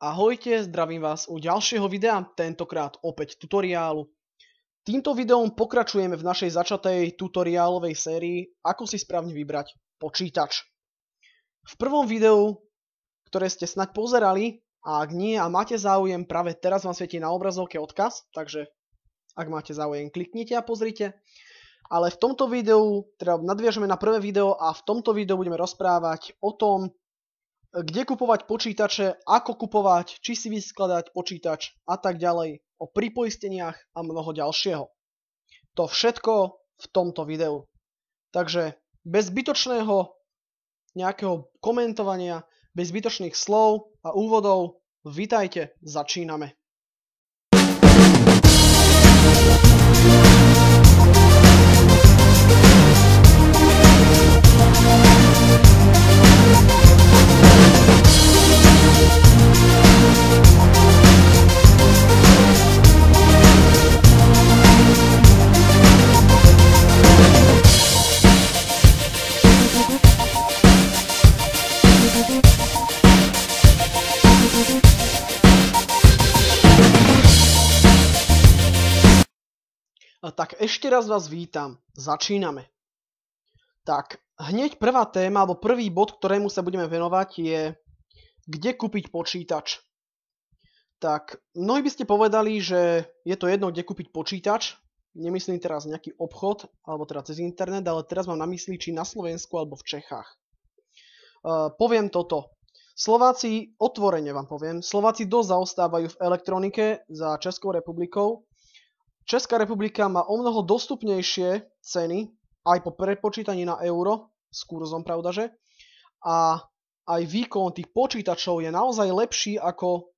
Ahojte, zdravím vás u ďalšieho videa, tentokrát opäť tutoriálu. Týmto videom pokračujeme v našej začatej tutoriálovej sérii, ako si správne vybrať počítač. V prvom videu, ktoré ste snaď pozerali, a ak nie a máte záujem, práve teraz vám svieti na obrazovke odkaz, takže ak máte záujem, kliknite a pozrite. Ale v tomto videu, teda nadviažeme na prvé video a v tomto videu budeme rozprávať o tom, kde kupovať počítače, ako kupovať, či si vyskladať počítač a tak ďalej, o pripoisteniach a mnoho ďalšieho. To všetko v tomto videu. Takže bez zbytočného nejakého komentovania, bez zbytočných slov a úvodov, vitajte, začíname. Tak ešte raz vás vítam. Začíname. Tak, hneď prvá téma, alebo prvý bod, ktorému sa budeme venovať je kde kúpiť počítač. Tak, mnohí by ste povedali, že je to jedno, kde kúpiť počítač. Nemyslím teraz nejaký obchod, alebo teda cez internet, ale teraz mám na mysli, či na Slovensku, alebo v Čechách. poviem toto. Slováci, otvorene vám poviem, Slováci dosť zaostávajú v elektronike za Českou republikou Česká republika má o mnoho dostupnejšie ceny, aj po prepočítaní na euro, s kurzom pravdaže, a aj výkon tých počítačov je naozaj lepší, ako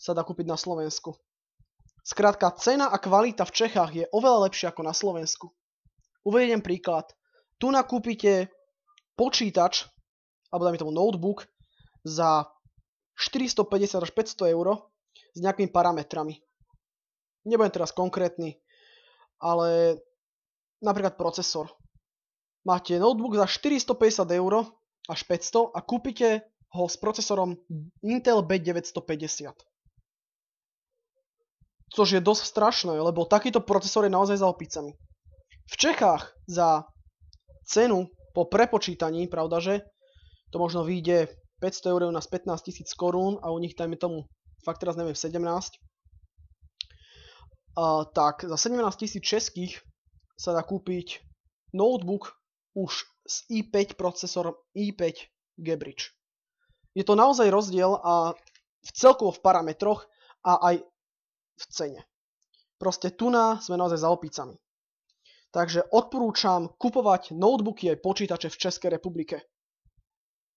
sa dá kúpiť na Slovensku. Skrátka, cena a kvalita v Čechách je oveľa lepšia ako na Slovensku. Uvediem príklad. Tu nakúpite počítač, alebo dajme tomu notebook, za 450 až 500 eur s nejakými parametrami nebudem teraz konkrétny, ale napríklad procesor. Máte notebook za 450 eur až 500 a kúpite ho s procesorom Intel B950. Což je dosť strašné, lebo takýto procesor je naozaj za opicami. V Čechách za cenu po prepočítaní, pravdaže, to možno vyjde 500 eur na 15 000 korún a u nich tam je tomu, fakt teraz neviem, 17, tak za 17 tisíc českých sa dá kúpiť notebook už s i5 procesorom i5 Gebridge. Je to naozaj rozdiel a v celkovo v parametroch a aj v cene. Proste tu sme naozaj za opicami. Takže odporúčam kupovať notebooky aj počítače v Českej republike.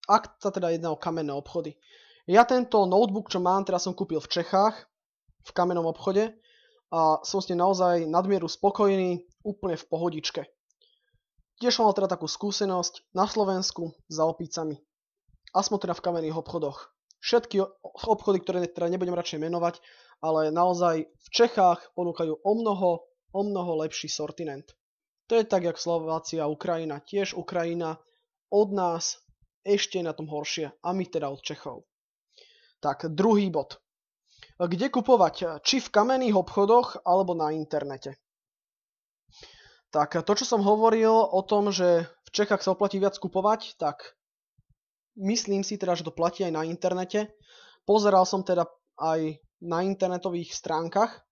Ak sa teda jedná o kamenné obchody. Ja tento notebook, čo mám, teraz som kúpil v Čechách, v kamennom obchode a som s ním naozaj nadmieru spokojný, úplne v pohodičke. Tiež som mal teda takú skúsenosť na Slovensku za opicami. som teda v kamenných obchodoch. Všetky obchody, ktoré teda nebudem radšej menovať, ale naozaj v Čechách ponúkajú o mnoho, o mnoho lepší sortiment. To je tak, jak Slovácia Ukrajina. Tiež Ukrajina od nás ešte na tom horšie a my teda od Čechov. Tak, druhý bod kde kupovať, e, či v kamenných obchodoch alebo na internete. Tak to, čo som hovoril o tom, že v Čechách sa oplatí viac kupovať, tak myslím si teda, že to platí aj na internete. Pozeral som teda aj na internetových stránkach,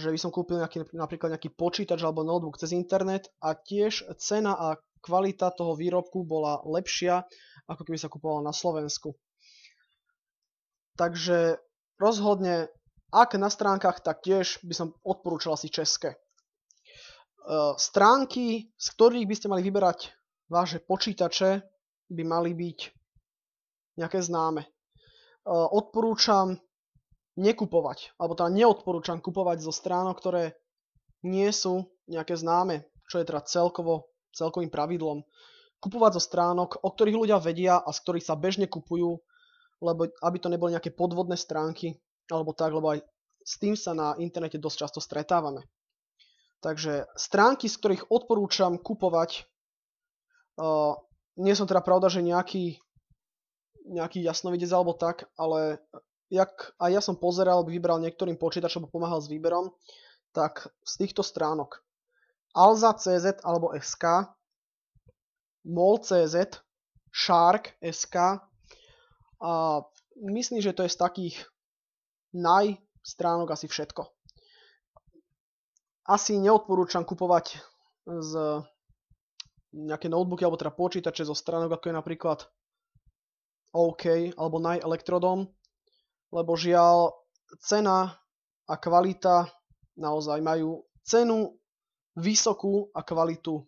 že by som kúpil nejaký, napríklad nejaký počítač alebo notebook cez internet a tiež cena a kvalita toho výrobku bola lepšia, ako keby sa kupovala na Slovensku. Takže rozhodne, ak na stránkach, tak tiež by som odporúčal asi české. E, stránky, z ktorých by ste mali vyberať vaše počítače, by mali byť nejaké známe. E, odporúčam nekupovať, alebo teda neodporúčam kupovať zo stránok, ktoré nie sú nejaké známe, čo je teda celkovo, celkovým pravidlom. Kupovať zo stránok, o ktorých ľudia vedia a z ktorých sa bežne kupujú lebo aby to neboli nejaké podvodné stránky alebo tak, lebo aj s tým sa na internete dosť často stretávame. Takže stránky, z ktorých odporúčam kupovať, uh, nie som teda pravda, že nejaký, nejaký jasnovidec alebo tak, ale jak aj ja som pozeral, vybral niektorým počítačom, pomáhal s výberom, tak z týchto stránok alza.cz alebo SK, mol.cz, shark.sk, a myslím, že to je z takých naj stránok asi všetko. Asi neodporúčam kupovať z nejaké notebooky alebo teda počítače zo stránok, ako je napríklad OK alebo Elektrodom, lebo žiaľ cena a kvalita naozaj majú cenu vysokú a kvalitu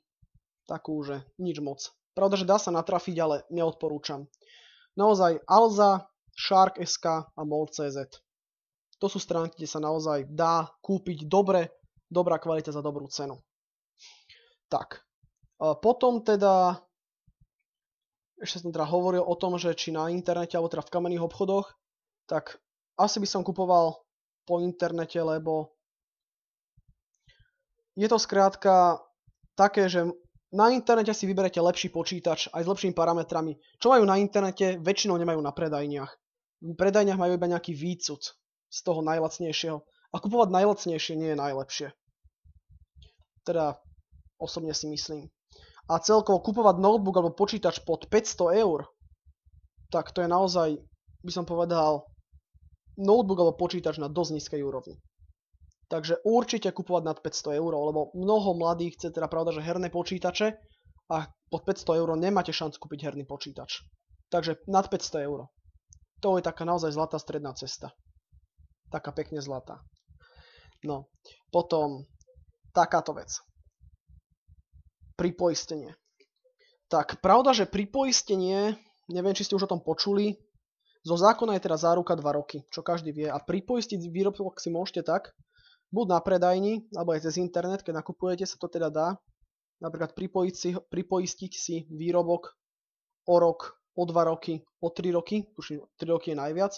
takú, že nič moc. Pravda, že dá sa natrafiť, ale neodporúčam naozaj Alza, Shark.sk a Mold.cz. To sú stránky, kde sa naozaj dá kúpiť dobre, dobrá kvalita za dobrú cenu. Tak, potom teda, ešte som teda hovoril o tom, že či na internete alebo teda v kamenných obchodoch, tak asi by som kupoval po internete, lebo je to skrátka také, že na internete si vyberete lepší počítač aj s lepšími parametrami. Čo majú na internete, väčšinou nemajú na predajniach. V predajniach majú iba nejaký výcud z toho najlacnejšieho. A kupovať najlacnejšie nie je najlepšie. Teda osobne si myslím. A celkovo kupovať notebook alebo počítač pod 500 eur, tak to je naozaj, by som povedal, notebook alebo počítač na dosť nízkej úrovni. Takže určite kupovať nad 500 eur, lebo mnoho mladých chce teda pravda, že herné počítače a pod 500 eur nemáte šancu kúpiť herný počítač. Takže nad 500 eur. To je taká naozaj zlatá stredná cesta. Taká pekne zlatá. No, potom takáto vec. Pripoistenie. Tak, pravda, že pripoistenie, neviem, či ste už o tom počuli, zo zákona je teda záruka 2 roky, čo každý vie. A pripoistiť výrobok si môžete tak, buď na predajni, alebo aj cez internet, keď nakupujete, sa to teda dá. Napríklad si, pripoistiť si výrobok o rok, o dva roky, o tri roky, už tri roky je najviac,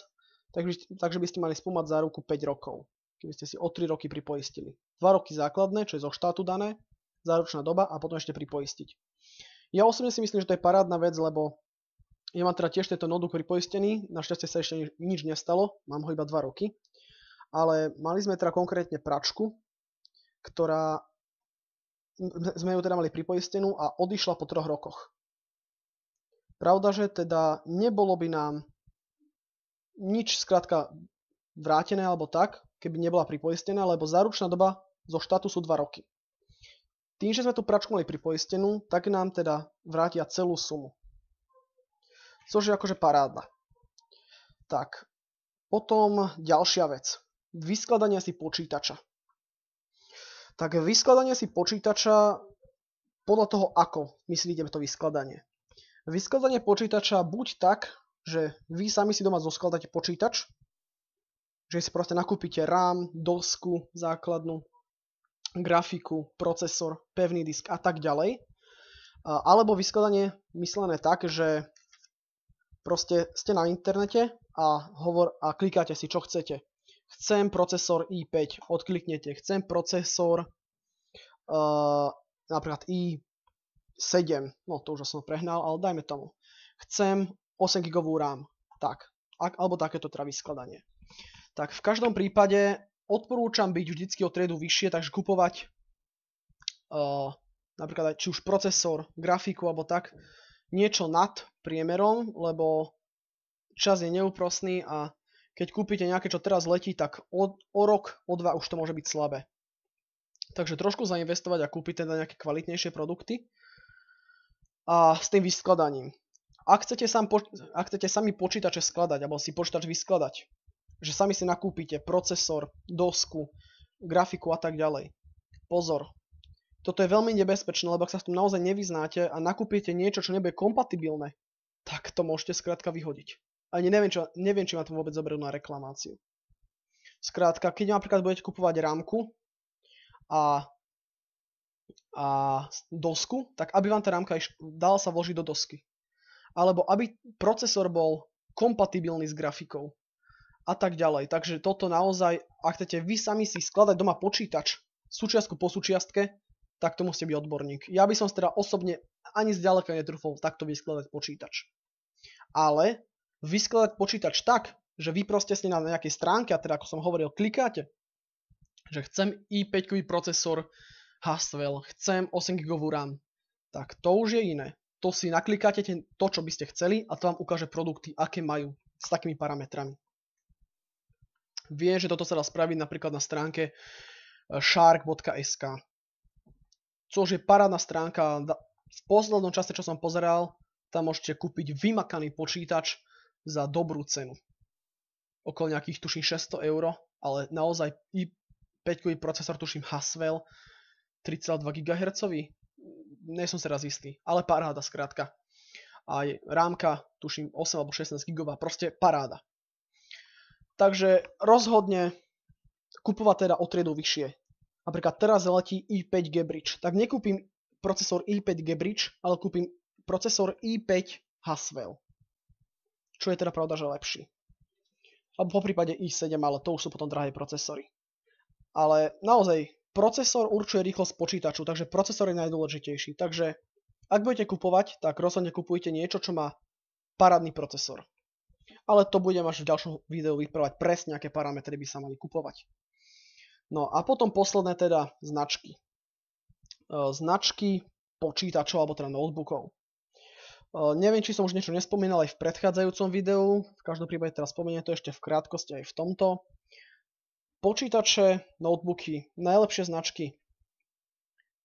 takže, takže by ste mali za ruku 5 rokov, keby ste si o 3 roky pripoistili. Dva roky základné, čo je zo štátu dané, záručná doba a potom ešte pripoistiť. Ja osobne si myslím, že to je parádna vec, lebo ja mám teda tiež tento nodúk pripoistený, našťastie sa ešte nič nestalo, mám ho iba 2 roky, ale mali sme teda konkrétne pračku, ktorá sme ju teda mali pripoistenú a odišla po troch rokoch. Pravda, že teda nebolo by nám nič skrátka vrátené alebo tak, keby nebola pripoistená, lebo záručná doba zo štátu sú 2 roky. Tým, že sme tú pračku mali pripoistenú, tak nám teda vrátia celú sumu. Což je akože parádna. Tak, potom ďalšia vec vyskladania si počítača. Tak vyskladanie si počítača podľa toho, ako myslíte to vyskladanie. Vyskladanie počítača buď tak, že vy sami si doma zoskladáte počítač, že si proste nakúpite RAM, dosku základnú, grafiku, procesor, pevný disk a tak ďalej. Alebo vyskladanie myslené tak, že proste ste na internete a, hovor, a klikáte si, čo chcete chcem procesor i5, odkliknete, chcem procesor uh, napríklad i7, no to už som prehnal, ale dajme tomu. Chcem 8 GB RAM, tak, ak, alebo takéto teda vyskladanie. Tak v každom prípade odporúčam byť vždycky o triedu vyššie, takže kupovať uh, napríklad aj či už procesor, grafiku alebo tak, niečo nad priemerom, lebo čas je neúprosný a keď kúpite nejaké, čo teraz letí, tak o, o rok, o dva už to môže byť slabé. Takže trošku zainvestovať a kúpiť teda nejaké kvalitnejšie produkty a s tým vyskladaním. Ak chcete, sám poč- ak chcete sami počítače skladať, alebo si počítač vyskladať, že sami si nakúpite procesor, dosku, grafiku a tak ďalej. Pozor, toto je veľmi nebezpečné, lebo ak sa v tom naozaj nevyznáte a nakúpite niečo, čo nebude kompatibilné, tak to môžete skrátka vyhodiť. Ani neviem, čo, neviem, či ma to vôbec zoberú na reklamáciu. Skrátka, keď napríklad budete kupovať rámku a, a dosku, tak aby vám tá rámka iš- dala sa vložiť do dosky. Alebo aby procesor bol kompatibilný s grafikou. A tak ďalej. Takže toto naozaj, ak chcete vy sami si skladať doma počítač súčiastku po súčiastke, tak to musíte byť odborník. Ja by som teda osobne ani zďaleka netrúfol takto vyskladať počítač. Ale vyskladať počítač tak, že vy proste ste na nejakej stránke, a teda ako som hovoril, klikáte, že chcem i5-kový procesor Haswell, chcem 8 GB RAM, tak to už je iné. To si naklikáte to, čo by ste chceli a to vám ukáže produkty, aké majú s takými parametrami. Viem, že toto sa dá spraviť napríklad na stránke eh, shark.sk, což je parádna stránka. V poslednom čase, čo som pozeral, tam môžete kúpiť vymakaný počítač, za dobrú cenu. Okolo nejakých, tuším, 600 eur, ale naozaj i 5 procesor, tuším, Haswell, 3,2 GHz, nie som si raz istý, ale paráda skrátka. Aj rámka, tuším, 8 alebo 16 GB, proste paráda. Takže rozhodne kupovať teda o triedu vyššie. Napríklad teraz letí i5 Gebridge, tak nekúpim procesor i5 Gebridge, ale kúpim procesor i5 Haswell čo je teda pravda, že lepší. Alebo po prípade i7, ale to už sú potom drahé procesory. Ale naozaj, procesor určuje rýchlosť počítaču, takže procesor je najdôležitejší. Takže ak budete kupovať, tak rozhodne kupujte niečo, čo má parádny procesor. Ale to budem až v ďalšom videu vyprávať presne, aké parametre by sa mali kupovať. No a potom posledné teda značky. E, značky počítačov alebo teda notebookov. Neviem, či som už niečo nespomínal aj v predchádzajúcom videu, v každom prípade teraz spomeniem to ešte v krátkosti aj v tomto. Počítače, notebooky, najlepšie značky,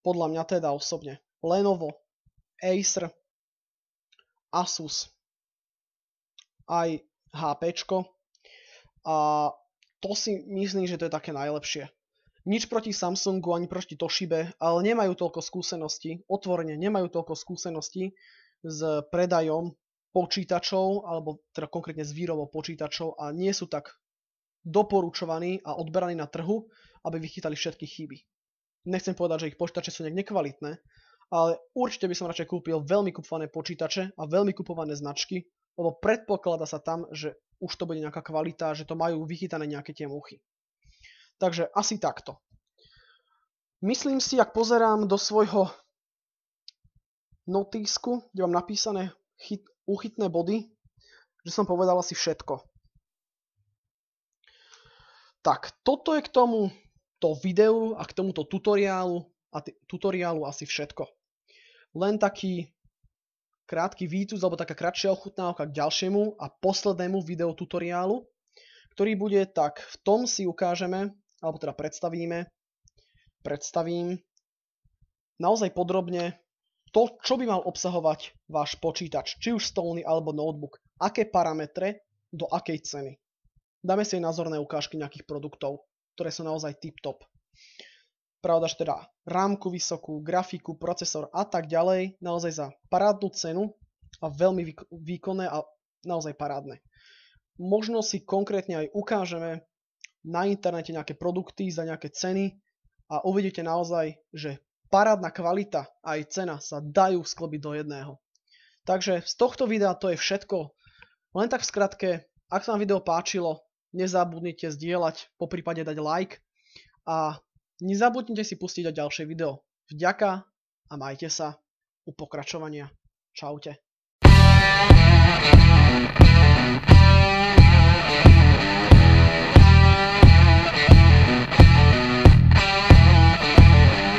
podľa mňa teda osobne, Lenovo, Acer, Asus, aj HP. A to si myslím, že to je také najlepšie. Nič proti Samsungu ani proti Toshibe, ale nemajú toľko skúseností, otvorene nemajú toľko skúseností, s predajom počítačov, alebo teda konkrétne s výrobou počítačov a nie sú tak doporučovaní a odberaní na trhu, aby vychytali všetky chyby. Nechcem povedať, že ich počítače sú nejak nekvalitné, ale určite by som radšej kúpil veľmi kupované počítače a veľmi kupované značky, lebo predpokladá sa tam, že už to bude nejaká kvalita, že to majú vychytané nejaké tie muchy. Takže asi takto. Myslím si, ak pozerám do svojho notísku, kde mám napísané chyt, body, že som povedal asi všetko. Tak, toto je k tomu to videu a k tomuto tutoriálu, a t- tutoriálu asi všetko. Len taký krátky výtus alebo taká kratšia ochutnávka k ďalšiemu a poslednému videu tutoriálu, ktorý bude tak, v tom si ukážeme, alebo teda predstavíme, predstavím naozaj podrobne to, čo by mal obsahovať váš počítač, či už stolný alebo notebook, aké parametre, do akej ceny. Dáme si aj názorné ukážky nejakých produktov, ktoré sú naozaj tip-top. že teda rámku vysokú, grafiku, procesor a tak ďalej, naozaj za parádnu cenu a veľmi výkonné a naozaj parádne. Možno si konkrétne aj ukážeme na internete nejaké produkty za nejaké ceny a uvidíte naozaj, že parádna kvalita a aj cena sa dajú sklbiť do jedného. Takže z tohto videa to je všetko. Len tak v skratke, ak sa vám video páčilo, nezabudnite zdieľať, po prípade dať like a nezabudnite si pustiť aj ďalšie video. Vďaka a majte sa u pokračovania. Čaute.